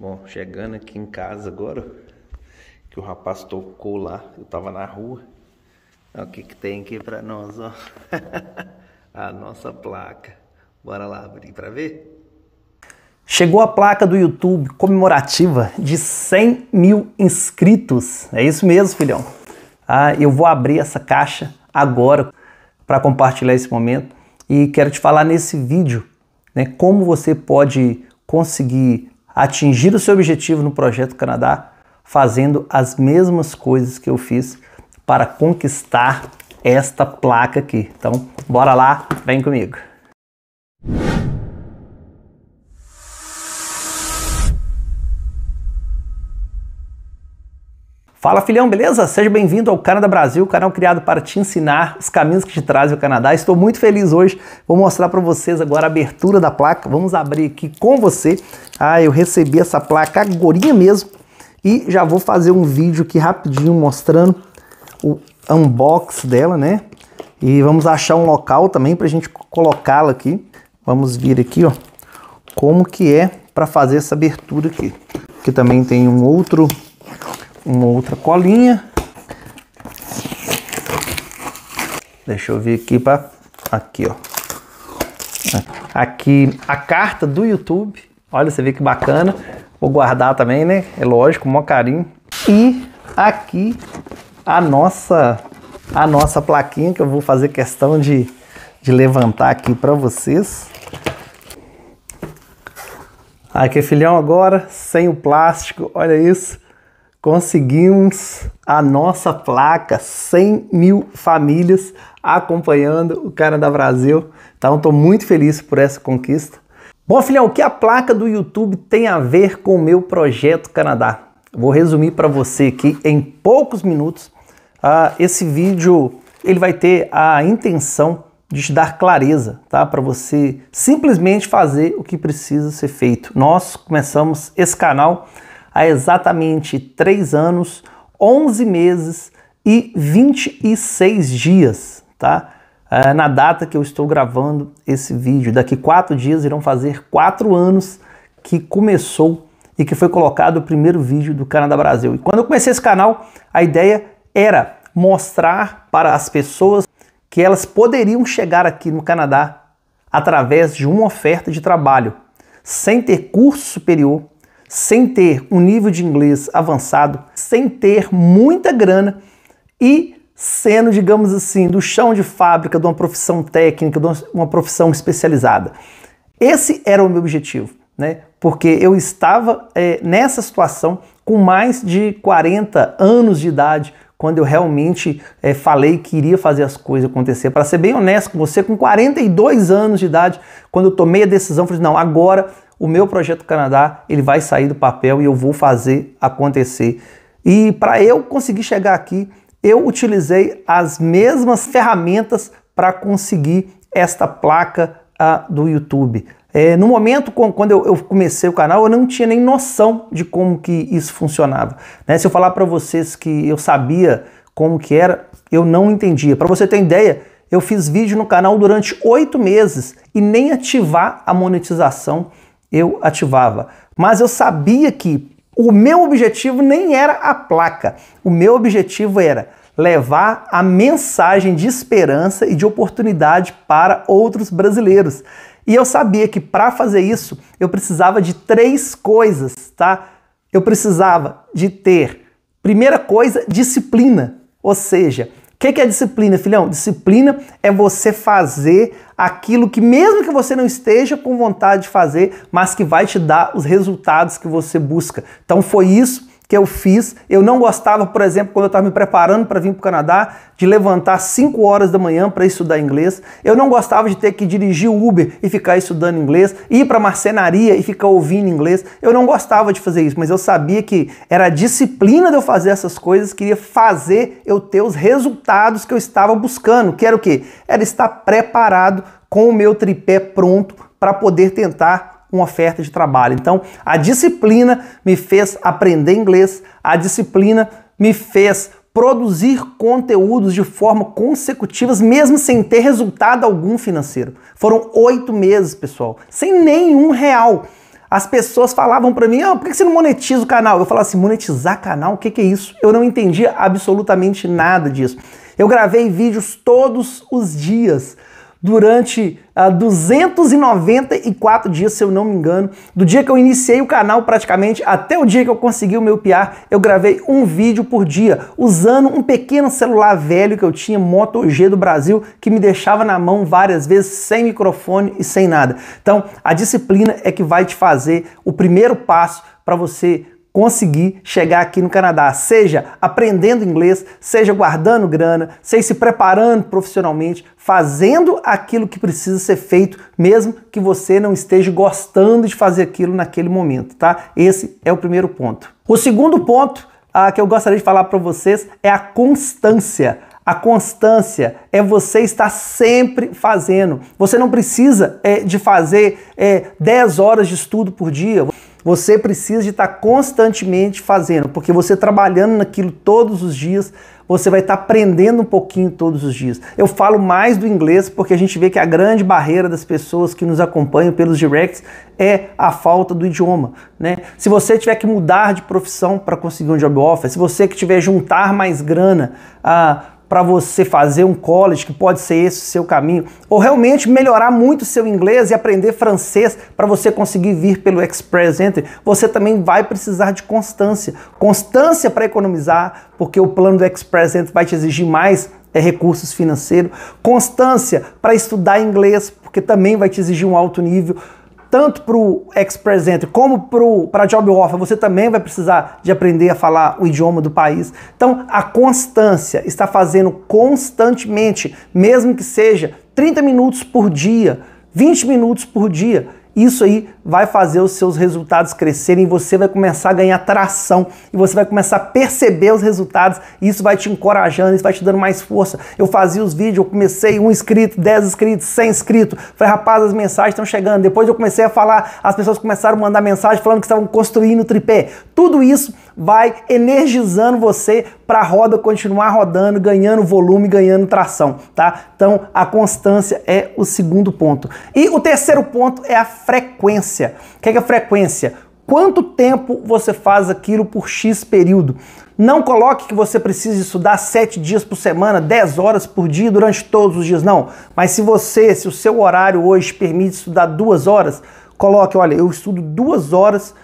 Bom, chegando aqui em casa agora, que o rapaz tocou lá, eu tava na rua. Olha o que que tem aqui pra nós, ó. a nossa placa. Bora lá abrir pra ver? Chegou a placa do YouTube comemorativa de 100 mil inscritos. É isso mesmo, filhão. Ah, eu vou abrir essa caixa agora para compartilhar esse momento e quero te falar nesse vídeo né, como você pode conseguir atingir o seu objetivo no Projeto Canadá fazendo as mesmas coisas que eu fiz para conquistar esta placa aqui. Então, bora lá, vem comigo. Fala filhão, beleza? Seja bem-vindo ao Canadá Brasil, canal criado para te ensinar os caminhos que te trazem ao Canadá. Estou muito feliz hoje, vou mostrar para vocês agora a abertura da placa. Vamos abrir aqui com você. Ah, eu recebi essa placa agora mesmo e já vou fazer um vídeo aqui rapidinho mostrando o unbox dela, né? E vamos achar um local também para a gente colocá-la aqui. Vamos vir aqui, ó, como que é para fazer essa abertura aqui. Que também tem um outro uma outra colinha. Deixa eu ver aqui para aqui, ó. Aqui a carta do YouTube. Olha, você vê que bacana. Vou guardar também, né? É lógico, com maior carinho. E aqui a nossa a nossa plaquinha que eu vou fazer questão de, de levantar aqui para vocês. Aqui, filhão, agora sem o plástico. Olha isso conseguimos a nossa placa, 100 mil famílias acompanhando o Canadá Brasil. Então estou muito feliz por essa conquista. Bom, filhão, o que a placa do YouTube tem a ver com o meu projeto Canadá? Vou resumir para você aqui em poucos minutos. Uh, esse vídeo ele vai ter a intenção de te dar clareza, tá? Para você simplesmente fazer o que precisa ser feito. Nós começamos esse canal há exatamente 3 anos, 11 meses e 26 dias, tá? É, na data que eu estou gravando esse vídeo. Daqui quatro dias irão fazer quatro anos que começou e que foi colocado o primeiro vídeo do Canadá Brasil. E quando eu comecei esse canal, a ideia era mostrar para as pessoas que elas poderiam chegar aqui no Canadá através de uma oferta de trabalho, sem ter curso superior, sem ter um nível de inglês avançado, sem ter muita grana e sendo, digamos assim, do chão de fábrica de uma profissão técnica, de uma profissão especializada. Esse era o meu objetivo, né? Porque eu estava é, nessa situação com mais de 40 anos de idade quando eu realmente é, falei que iria fazer as coisas acontecer. Para ser bem honesto com você, com 42 anos de idade, quando eu tomei a decisão, falei: não, agora o meu projeto Canadá ele vai sair do papel e eu vou fazer acontecer. E para eu conseguir chegar aqui, eu utilizei as mesmas ferramentas para conseguir esta placa do YouTube. É, no momento, quando eu, eu comecei o canal, eu não tinha nem noção de como que isso funcionava. Né? Se eu falar para vocês que eu sabia como que era, eu não entendia. Para você ter ideia, eu fiz vídeo no canal durante oito meses e nem ativar a monetização eu ativava. Mas eu sabia que o meu objetivo nem era a placa. O meu objetivo era levar a mensagem de esperança e de oportunidade para outros brasileiros. E eu sabia que para fazer isso eu precisava de três coisas, tá? Eu precisava de ter, primeira coisa, disciplina, ou seja, que, que é disciplina, filhão? Disciplina é você fazer aquilo que, mesmo que você não esteja com vontade de fazer, mas que vai te dar os resultados que você busca. Então, foi isso que eu fiz. Eu não gostava, por exemplo, quando eu estava me preparando para vir para o Canadá, de levantar 5 horas da manhã para estudar inglês. Eu não gostava de ter que dirigir o Uber e ficar estudando inglês, ir para a marcenaria e ficar ouvindo inglês. Eu não gostava de fazer isso, mas eu sabia que era a disciplina de eu fazer essas coisas que iria fazer eu ter os resultados que eu estava buscando, que era o quê? Era estar preparado com o meu tripé pronto para poder tentar uma oferta de trabalho. Então, a disciplina me fez aprender inglês, a disciplina me fez produzir conteúdos de forma consecutivas, mesmo sem ter resultado algum financeiro. Foram oito meses, pessoal, sem nenhum real. As pessoas falavam para mim, ah, por que você não monetiza o canal? Eu falava assim, monetizar canal? O que, que é isso? Eu não entendia absolutamente nada disso. Eu gravei vídeos todos os dias durante ah, 294 dias, se eu não me engano. Do dia que eu iniciei o canal praticamente até o dia que eu consegui o meu PR, eu gravei um vídeo por dia, usando um pequeno celular velho que eu tinha, Moto G do Brasil, que me deixava na mão várias vezes, sem microfone e sem nada. Então, a disciplina é que vai te fazer o primeiro passo para você conseguir chegar aqui no Canadá, seja aprendendo inglês, seja guardando grana, seja se preparando profissionalmente, fazendo aquilo que precisa ser feito, mesmo que você não esteja gostando de fazer aquilo naquele momento, tá? Esse é o primeiro ponto. O segundo ponto ah, que eu gostaria de falar para vocês é a constância. A constância é você estar sempre fazendo. Você não precisa é, de fazer é, eh, 10 horas de estudo por dia. Você precisa de estar constantemente fazendo, porque você trabalhando naquilo todos os dias, você vai estar aprendendo um pouquinho todos os dias. Eu falo mais do inglês porque a gente vê que a grande barreira das pessoas que nos acompanham pelos directs é a falta do idioma, né? Se você tiver que mudar de profissão para conseguir um job offer, se você que tiver juntar mais grana, ah, para você fazer um college, que pode ser esse o seu caminho, ou realmente melhorar muito seu inglês e aprender francês para você conseguir vir pelo Express Entry, você também vai precisar de constância. Constância para economizar, porque o plano do Express Entry vai te exigir mais é, recursos financeiros. Constância para estudar inglês, porque também vai te exigir um alto nível tanto para o ex Entry como para a Job Offer, você também vai precisar de aprender a falar o idioma do país. Então, a constância está fazendo constantemente, mesmo que seja 30 minutos por dia, 20 minutos por dia isso aí vai fazer os seus resultados crescerem, você vai começar a ganhar tração e você vai começar a perceber os resultados. isso vai te encorajando, isso vai te dando mais força. Eu fazia os vídeos, eu comecei um inscrito, 10 inscritos, 100 inscritos. Falei, rapaz, as mensagens estão chegando. Depois eu comecei a falar, as pessoas começaram a mandar mensagem falando que estavam construindo o tripé. Tudo isso vai energizando você para a roda continuar rodando, ganhando volume, ganhando tração, tá? Então a constância é o segundo ponto. E o terceiro ponto é a frequência. O que é, que é frequência? Quanto tempo você faz aquilo por X período? Não coloque que você precisa estudar 7 dias por semana, 10 horas por dia durante todos os dias, não. Mas se você, se o seu horário hoje permite estudar duas horas, coloque, olha, eu estudo duas horas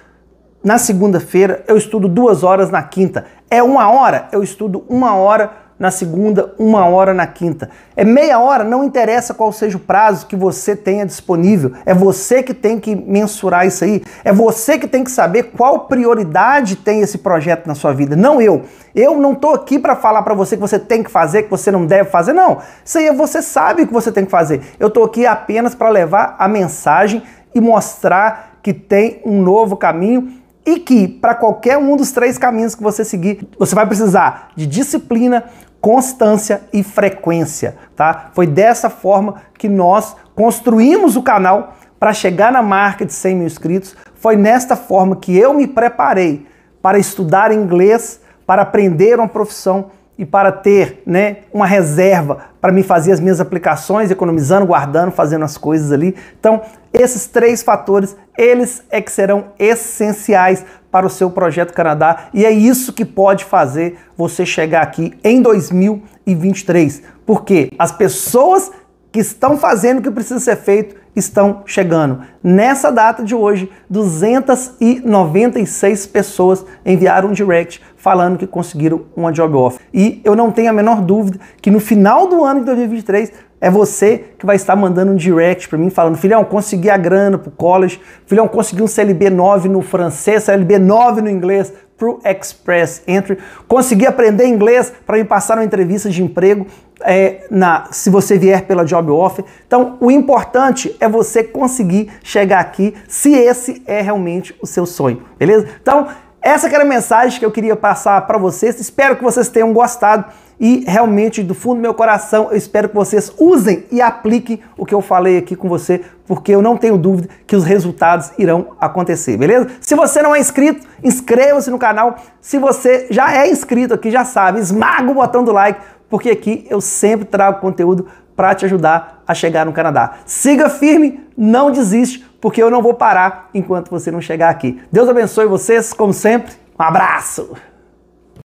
na segunda-feira, eu estudo duas horas na quinta. É uma hora? Eu estudo uma hora na segunda, uma hora na quinta. É meia hora? Não interessa qual seja o prazo que você tenha disponível. É você que tem que mensurar isso aí. É você que tem que saber qual prioridade tem esse projeto na sua vida. Não eu. Eu não estou aqui para falar para você que você tem que fazer, que você não deve fazer. Não. Isso aí é você sabe o que você tem que fazer. Eu estou aqui apenas para levar a mensagem e mostrar que tem um novo caminho e que para qualquer um dos três caminhos que você seguir, você vai precisar de disciplina, constância e frequência, tá? Foi dessa forma que nós construímos o canal para chegar na marca de 100 mil inscritos. Foi nesta forma que eu me preparei para estudar inglês, para aprender uma profissão e para ter né, uma reserva para me fazer as minhas aplicações, economizando, guardando, fazendo as coisas ali. Então, esses três fatores, eles é que serão essenciais para o seu projeto Canadá e é isso que pode fazer você chegar aqui em 2023, porque as pessoas que estão fazendo o que precisa ser feito estão chegando. Nessa data de hoje, 296 pessoas enviaram um direct falando que conseguiram uma job offer. E eu não tenho a menor dúvida que no final do ano de 2023 é você que vai estar mandando um direct para mim falando: "Filhão, consegui a grana pro college. Filhão, consegui um CLB 9 no francês, CLB 9 no inglês o Express, Entry, consegui aprender inglês para me passar uma entrevista de emprego é, na, se você vier pela job offer. Então, o importante é você conseguir chegar aqui, se esse é realmente o seu sonho, beleza? Então, essa era a mensagem que eu queria passar para vocês. Espero que vocês tenham gostado. E realmente, do fundo do meu coração, eu espero que vocês usem e apliquem o que eu falei aqui com você, porque eu não tenho dúvida que os resultados irão acontecer, beleza? Se você não é inscrito, inscreva-se no canal. Se você já é inscrito aqui, já sabe, esmaga o botão do like, porque aqui eu sempre trago conteúdo para te ajudar a chegar no Canadá. Siga firme, não desiste, porque eu não vou parar enquanto você não chegar aqui. Deus abençoe vocês, como sempre. Um abraço!